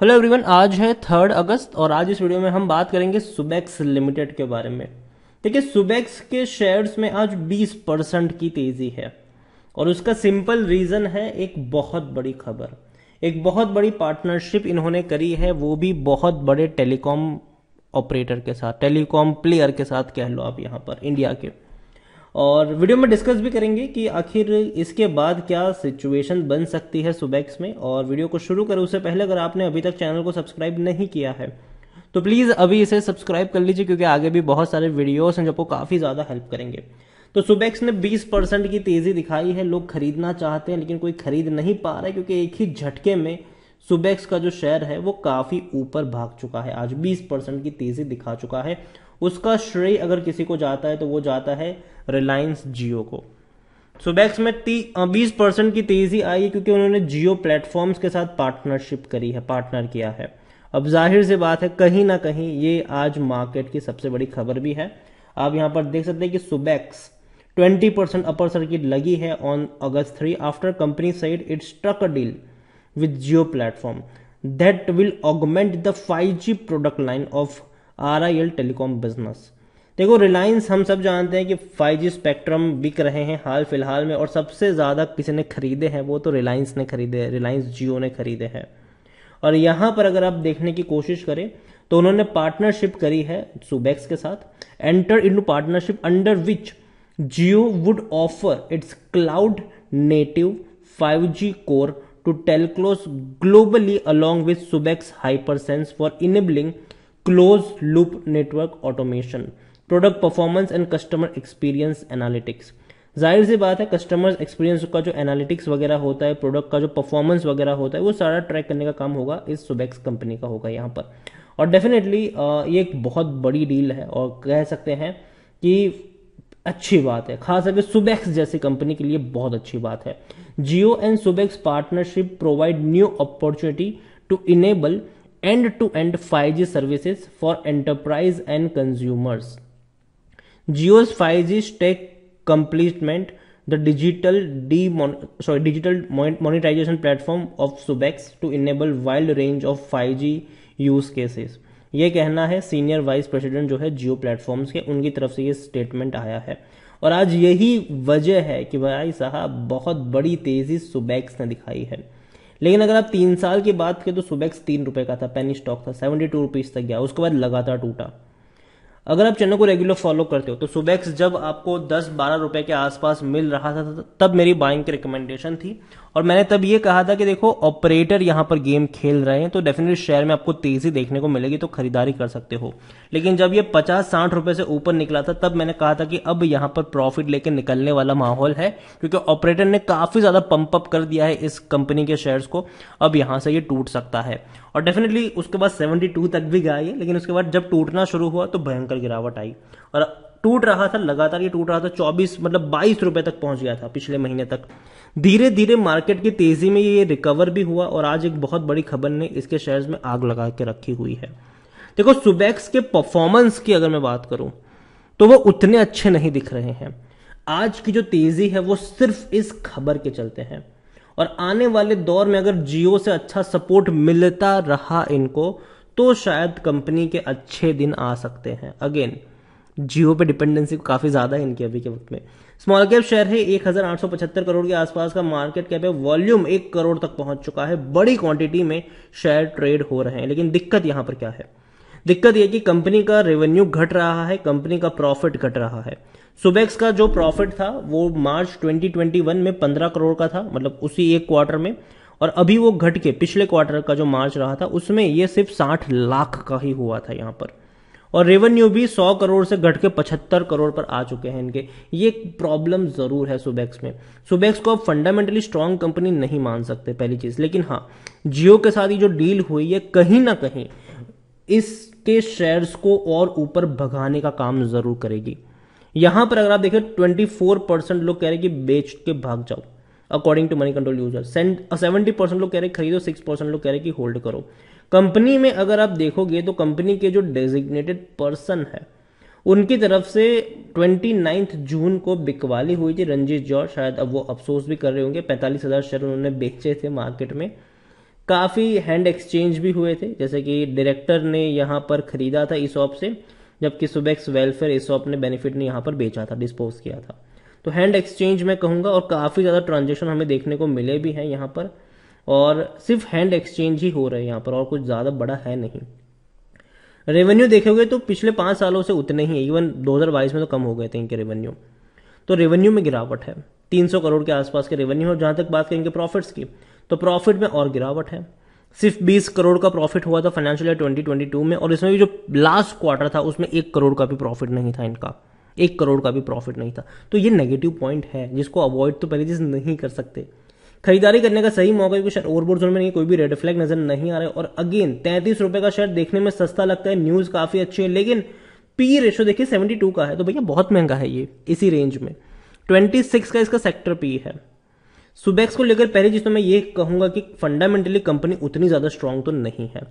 hello everyone आज है third अगस्त और आज इस वीडियो में हम बात करेंगे सुबैक्स लिमिटेड के बारे में देखिए सुबैक्स के शेयर्स में आज 20 परसेंट की तेजी है और उसका सिंपल रीजन है एक बहुत बड़ी खबर एक बहुत बड़ी पार्टनरशिप इन्होंने करी है वो भी बहुत बड़े टेलीकॉम ऑपरेटर के साथ टेलीकॉम प्लेयर के साथ कह लो आप यहाँ पर इंडिया के और वीडियो में डिस्कस भी करेंगे कि आखिर इसके बाद क्या सिचुएशन बन सकती है सुबैक्स में और वीडियो को शुरू करें उससे पहले अगर आपने अभी तक चैनल को सब्सक्राइब नहीं किया है तो प्लीज़ अभी इसे सब्सक्राइब कर लीजिए क्योंकि आगे भी बहुत सारे वीडियोस हैं जो आपको काफ़ी ज़्यादा हेल्प करेंगे तो सुबैक्स ने 20 परसेंट की तेज़ी दिखाई है लोग खरीदना चाहते हैं लेकिन कोई खरीद नहीं पा रहा है क्योंकि एक ही झटके में सुबैक्स का जो शेयर है वो काफ़ी ऊपर भाग चुका है आज 20 परसेंट की तेज़ी दिखा चुका है उसका श्रेय अगर किसी को जाता है तो वो जाता है रिलायंस जियो को सोबैक्स में बीस परसेंट की तेजी आई है क्योंकि उन्होंने जियो प्लेटफॉर्म्स के साथ पार्टनरशिप करी है पार्टनर किया है अब जाहिर सी बात है कहीं ना कहीं ये आज मार्केट की सबसे बड़ी खबर भी है आप यहां पर देख सकते हैं कि सुबैक्स 20 परसेंट अपर सर्किट लगी है on August three after company said it struck a deal with Jio platform that will augment the 5G product line of R I L telecom business देखो रिलायंस हम सब जानते हैं कि फाइव जी स्पेक्ट्रम बिक रहे हैं हाल फिलहाल में और सबसे ज़्यादा किसी ने खरीदे हैं वो तो रिलायंस ने खरीदे हैं रिलायंस जियो ने खरीदे हैं और यहाँ पर अगर आप देखने की कोशिश करें तो उन्होंने पार्टनरशिप करी है सुबैक्स के साथ enter in partnership under which Jio would offer its cloud native 5G core to telcos globally along with Subex HyperSense for enabling close loop network automation product performance and customer experience analytics जाहिर सी बात है customers experience का जो analytics वगैरह होता है product का जो परफॉर्मेंस वगैरह होता है वो सारा ट्रैक करने का काम होगा इस सुबैक्स कंपनी का होगा यहाँ पर और डेफिनेटली ये एक बहुत बड़ी डील है और कह सकते हैं कि अच्छी बात है खास करके सुबैक्स जैसी कंपनी के लिए बहुत अच्छी बात है Jio and Subex partnership provide new opportunity to enable end to end five G services for enterprise and consumers Jio five G stack complement the digital D sorry digital monetization platform of Subex to enable wide range of five G use cases ये कहना है senior vice president जो है जियो platform के उनकी तरफ से ये स्टेटमेंट आया है और आज यही वजह है कि भाई साहब बहुत बड़ी तेजी सुबैक्स ने दिखाई है लेकिन अगर आप तीन साल की बात करें तो सुबैक्स तीन रुपए का था पेनी स्टॉक था सेवेंटी टू रुपीज तक गया उसके बाद लगातार टूटा अगर आप चैनल को रेगुलर फॉलो करते हो तो सुबैक्स जब आपको दस बारह रुपए के आसपास मिल रहा था तब मेरी बाइंग की रिकमेंडेशन थी और मैंने तब ये कहा था कि देखो ऑपरेटर यहाँ पर गेम खेल रहे हैं तो डेफिनेटली शेयर में आपको तेजी देखने को मिलेगी तो खरीदारी कर सकते हो लेकिन जब ये पचास साठ रुपए से ऊपर निकला था तब मैंने कहा था कि अब यहाँ पर प्रॉफिट लेकर निकलने वाला माहौल है क्योंकि ऑपरेटर ने काफी ज्यादा पंप अप कर दिया है इस कंपनी के शेयर को अब यहां से ये टूट सकता है और डेफिनेटली उसके बाद सेवेंटी तक भी गया ये लेकिन उसके बाद जब टूटना शुरू हुआ तो भयंकर गिरावट आई और टूट रहा था लगातार ये टूट रहा था 24 मतलब बाईस रुपए तक पहुंच गया था पिछले महीने तक धीरे धीरे मार्केट की तेजी में ये रिकवर भी हुआ और आज एक बहुत बड़ी खबर ने इसके शेयर्स में आग लगा के रखी हुई है देखो सुबैक्स के परफॉर्मेंस की अगर मैं बात करूं तो वो उतने अच्छे नहीं दिख रहे हैं आज की जो तेजी है वो सिर्फ इस खबर के चलते हैं और आने वाले दौर में अगर जियो से अच्छा सपोर्ट मिलता रहा इनको तो शायद कंपनी के अच्छे दिन आ सकते हैं अगेन जियो पे डिपेंडेंसी काफ़ी ज़्यादा है इनके अभी के वक्त में स्मॉल कैप शेयर है एक करोड़ के आसपास का मार्केट कैप है वॉल्यूम एक करोड़ तक पहुंच चुका है बड़ी क्वांटिटी में शेयर ट्रेड हो रहे हैं लेकिन दिक्कत यहाँ पर क्या है दिक्कत यह कि कंपनी का रेवेन्यू घट रहा है कंपनी का प्रॉफिट घट रहा है सुबेक्स का जो प्रॉफिट था वो मार्च 2021 में 15 करोड़ का था मतलब उसी एक क्वार्टर में और अभी वो घट के पिछले क्वार्टर का जो मार्च रहा था उसमें ये सिर्फ 60 लाख का ही हुआ था यहाँ पर और रेवेन्यू भी 100 करोड़ से घट के 75 करोड़ पर आ चुके हैं इनके ये प्रॉब्लम जरूर है सुबैक्स में सुबैक्स को आप फंडामेंटली स्ट्रांग कंपनी नहीं मान सकते पहली चीज लेकिन हाँ जियो के साथ ये जो डील हुई है कहीं ना कहीं इसके शेयर्स को और ऊपर भगाने का काम जरूर करेगी यहां पर अगर आप देखें फोर परसेंट लोग कह रहे कि बेच के भाग जाओ according to Moneycontrol user seventy percent लोग कह रहे खरीदो सिक्स परसेंट लोग कह रहे कि होल्ड करो कंपनी में अगर आप देखोगे तो कंपनी के जो डेजिग्नेटेड पर्सन है उनकी तरफ से ट्वेंटी नाइन्थ जून को बिकवाली हुई थी रंजीत जॉर्ज शायद अब वो अफसोस भी कर रहे होंगे पैंतालीस हज़ार शेयर उन्होंने बेचे थे मार्केट में काफ़ी हैंड एक्सचेंज भी हुए थे जैसे कि डायरेक्टर ने यहाँ पर खरीदा था इसॉप से जबकि सुबेक्स वेलफेयर इसॉप ने बेनिफिट ने यहाँ पर बेचा था डिस्पोज किया था तो हैंड एक्सचेंज मैं कहूंगा और काफ़ी ज़्यादा ट्रांजेक्शन हमें देखने को मिले भी हैं यहाँ पर और सिर्फ हैंड एक्सचेंज ही हो रहे हैं यहाँ पर और कुछ ज़्यादा बड़ा है नहीं रेवेन्यू देखोगे तो पिछले पाँच सालों से उतने ही है इवन 2022 में तो कम हो गए थे इनके रेवेन्यू तो रेवेन्यू में गिरावट है 300 करोड़ के आसपास के रेवेन्यू और जहाँ तक बात करेंगे प्रॉफिट्स की तो प्रॉफिट में और गिरावट है सिर्फ 20 करोड़ का प्रॉफिट हुआ था फाइनेंशियल ईयर 2022 में और इसमें भी जो लास्ट क्वार्टर था उसमें एक करोड़ का भी प्रॉफिट नहीं था इनका एक करोड़ का भी प्रॉफिट नहीं था तो ये नेगेटिव पॉइंट है जिसको अवॉइड तो पहले चीज नहीं कर सकते खरीदारी करने का सही मौका क्योंकि शायद ओवरबोर्ड जोन में कोई भी रेड फ्लैग नजर नहीं आ रहा है और अगेन तैंतीस रुपए का शर्ट देखने में सस्ता लगता है न्यूज काफी अच्छी है लेकिन पी रेशो देखिए सेवेंटी टू का है तो भैया बहुत महंगा है ये इसी रेंज में ट्वेंटी सिक्स का इसका सेक्टर पी है सुबैक्स को लेकर पहले चीज तो मैं ये कहूंगा कि फंडामेंटली कंपनी उतनी ज्यादा स्ट्रांग तो नहीं है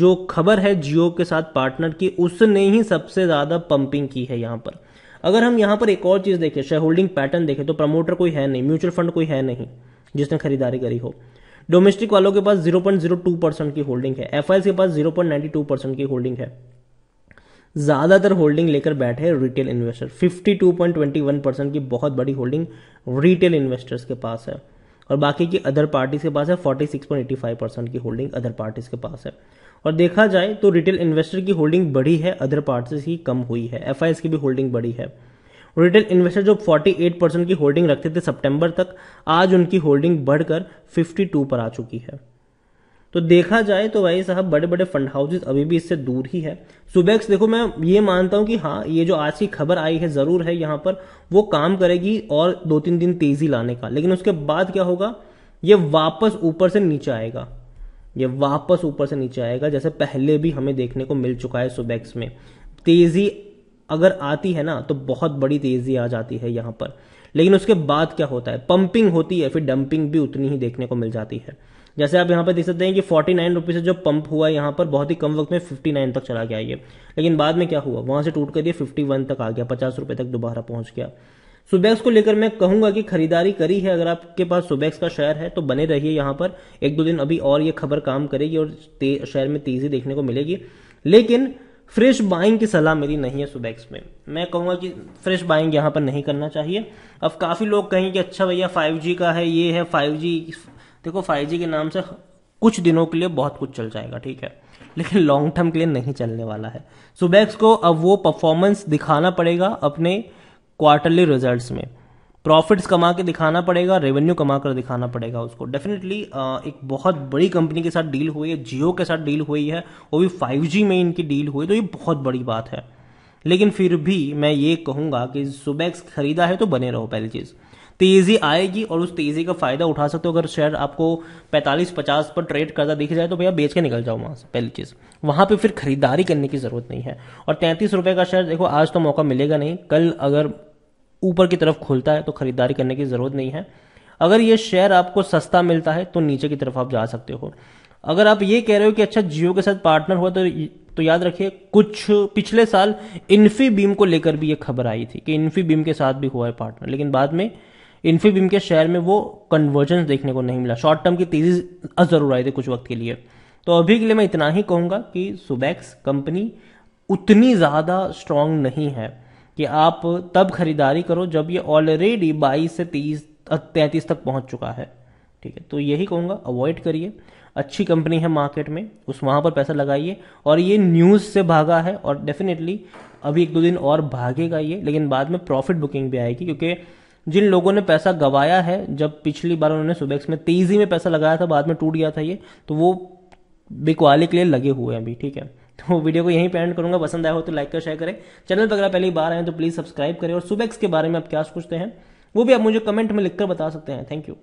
जो खबर है जियो के साथ पार्टनर की उसने ही सबसे ज्यादा पंपिंग की है यहां पर अगर हम यहां पर एक और चीज देखें शेयर होल्डिंग पैटर्न देखें तो प्रमोटर कोई है नहीं म्यूचुअल फंड कोई है नहीं जिसने खरीदारी करी हो डोमेस्टिक वालों के पास 0.02 परसेंट की होल्डिंग है एफ के पास 0.92 परसेंट की होल्डिंग है ज़्यादातर होल्डिंग लेकर बैठे रिटेल इन्वेस्टर 52.21 परसेंट की बहुत बड़ी होल्डिंग रिटेल इन्वेस्टर्स के पास है और बाकी की अदर पार्टीज के पास है 46.85 परसेंट की होल्डिंग अदर पार्टीज के पास है और देखा जाए तो रिटेल इन्वेस्टर की होल्डिंग बढ़ी है अदर पार्टीज की कम हुई है एफ की भी होल्डिंग बढ़ी है रिटेल इन्वेस्टर जो 48 परसेंट की होल्डिंग रखते थे सितंबर तक आज उनकी होल्डिंग बढ़कर 52 पर आ चुकी है तो देखा जाए तो भाई साहब बड़े बड़े फंड हाउसेज अभी भी इससे दूर ही है सुबेक्स देखो मैं ये मानता हूं कि हाँ ये जो आज की खबर आई है ज़रूर है यहां पर वो काम करेगी और दो तीन दिन तेज़ी लाने का लेकिन उसके बाद क्या होगा ये वापस ऊपर से नीचे आएगा ये वापस ऊपर से नीचे आएगा जैसे पहले भी हमें देखने को मिल चुका है सुबैक्स में तेज़ी अगर आती है ना तो बहुत बड़ी तेजी आ जाती है यहां पर लेकिन उसके बाद क्या होता है पंपिंग होती है फिर डंपिंग भी उतनी ही देखने को मिल जाती है जैसे आप यहाँ पर देख सकते हैं कि फोर्टी नाइन से जो पंप हुआ यहाँ पर बहुत ही कम वक्त में फिफ्टी नाइन तक चला गया ये लेकिन बाद में क्या हुआ वहां से टूट कर ये फिफ्टी वन तक आ गया पचास रुपए तक दोबारा पहुंच गया सुबैक्स को लेकर मैं कहूंगा कि खरीदारी करी है अगर आपके पास सुबैक्स का शेयर है तो बने रहिए यहां पर एक दो दिन अभी और ये खबर काम करेगी और शेयर में तेजी देखने को मिलेगी लेकिन फ्रेश बाइंग की सलाह मेरी नहीं है सुबैक्स में मैं कहूँगा कि फ्रेश बाइंग यहाँ पर नहीं करना चाहिए अब काफ़ी लोग कहें कि अच्छा भैया जी का है ये है जी देखो जी के नाम से कुछ दिनों के लिए बहुत कुछ चल जाएगा ठीक है लेकिन लॉन्ग टर्म के लिए नहीं चलने वाला है सुबैक्स को अब वो परफॉर्मेंस दिखाना पड़ेगा अपने क्वार्टरली रिजल्ट्स में प्रॉफिट्स कमा के दिखाना पड़ेगा रेवेन्यू कमा कर दिखाना पड़ेगा उसको डेफिनेटली एक बहुत बड़ी कंपनी के साथ डील हुई है जियो के साथ डील हुई है वो भी फाइव में इनकी डील हुई तो ये बहुत बड़ी बात है लेकिन फिर भी मैं ये कहूँगा कि सुबैक्स खरीदा है तो बने रहो पहली चीज़ तेज़ी आएगी और उस तेज़ी का फ़ायदा उठा सकते हो अगर शेयर आपको 45-50 पर ट्रेड करता दिख जाए तो भैया बेच के निकल जाओ वहाँ से पहली चीज़ वहाँ पे फिर खरीदारी करने की ज़रूरत नहीं है और तैंतीस रुपये का शेयर देखो आज तो मौका मिलेगा नहीं कल अगर ऊपर की तरफ खुलता है तो खरीदारी करने की ज़रूरत नहीं है अगर ये शेयर आपको सस्ता मिलता है तो नीचे की तरफ आप जा सकते हो अगर आप ये कह रहे हो कि अच्छा जियो के साथ पार्टनर हुआ तो तो याद रखिए कुछ पिछले साल इन्फी बीम को लेकर भी ये खबर आई थी कि इन्फी बीम के साथ भी हुआ है पार्टनर लेकिन बाद में इन्फी बीम के शेयर में वो कन्वर्जेंस देखने को नहीं मिला शॉर्ट टर्म की तेजी जरूर आई थी कुछ वक्त के लिए तो अभी के लिए मैं इतना ही कहूंगा कि सुबैक्स कंपनी उतनी ज़्यादा स्ट्रांग नहीं है कि आप तब खरीदारी करो जब ये ऑलरेडी बाईस से तीस तैंतीस तक पहुंच चुका है ठीक है तो यही कहूँगा अवॉइड करिए अच्छी कंपनी है मार्केट में उस वहाँ पर पैसा लगाइए और ये न्यूज़ से भागा है और डेफिनेटली अभी एक दो दिन और भागेगा ये लेकिन बाद में प्रॉफिट बुकिंग भी आएगी क्योंकि जिन लोगों ने पैसा गवाया है जब पिछली बार उन्होंने सुबेक्स में तेज़ी में पैसा लगाया था बाद में टूट गया था ये तो वो बिकवाले के लिए लगे हुए हैं अभी ठीक है तो वीडियो को यहीं पे करूंगा पसंद आया हो तो लाइक कर शेयर करें चैनल पर अगर पहली बार आए तो प्लीज़ सब्सक्राइब करें और सुबेक्स के बारे में आप क्या सोचते तो हैं वो भी आप मुझे कमेंट में लिखकर बता सकते हैं थैंक यू